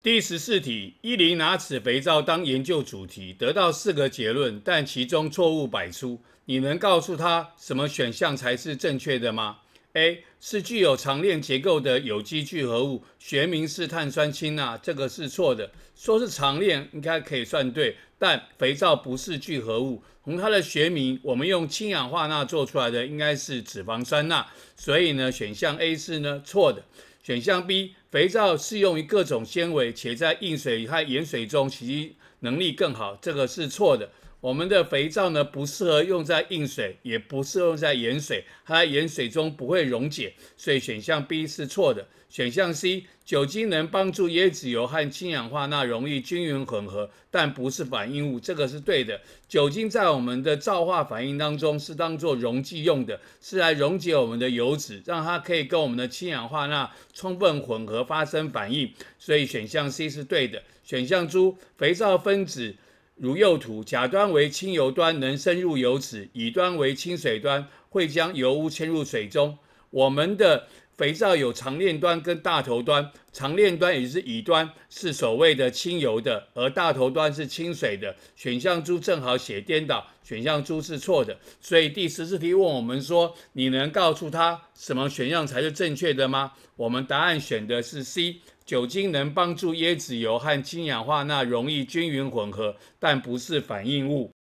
第十四题，依林拿此肥皂当研究主题，得到四个结论，但其中错误百出。你能告诉他什么选项才是正确的吗？A 是具有长链结构的有机聚合物，学名是碳酸氢钠，这个是错的。说是长链，应该可以算对，但肥皂不是聚合物。从它的学名，我们用氢氧化钠做出来的应该是脂肪酸钠，所以呢，选项 A 是呢错的。选项 B，肥皂适用于各种纤维，且在硬水和盐水中洗涤能力更好。这个是错的。我们的肥皂呢不适合用在硬水，也不适合用在盐水，它盐水中不会溶解，所以选项 B 是错的。选项 C，酒精能帮助椰子油和氢氧化钠溶液均匀混合，但不是反应物，这个是对的。酒精在我们的皂化反应当中是当做溶剂用的，是来溶解我们的油脂，让它可以跟我们的氢氧化钠充分混合发生反应，所以选项 C 是对的。选项 D，肥皂分子。如右图，甲端为清油端，能深入油脂；乙端为清水端，会将油污嵌入水中。我们的。肥皂有长链端跟大头端，长链端也就是乙端是所谓的清油的，而大头端是清水的。选项猪正好写颠倒，选项猪是错的。所以第十四题问我们说，你能告诉他什么选项才是正确的吗？我们答案选的是 C，酒精能帮助椰子油和氢氧化钠容易均匀混合，但不是反应物。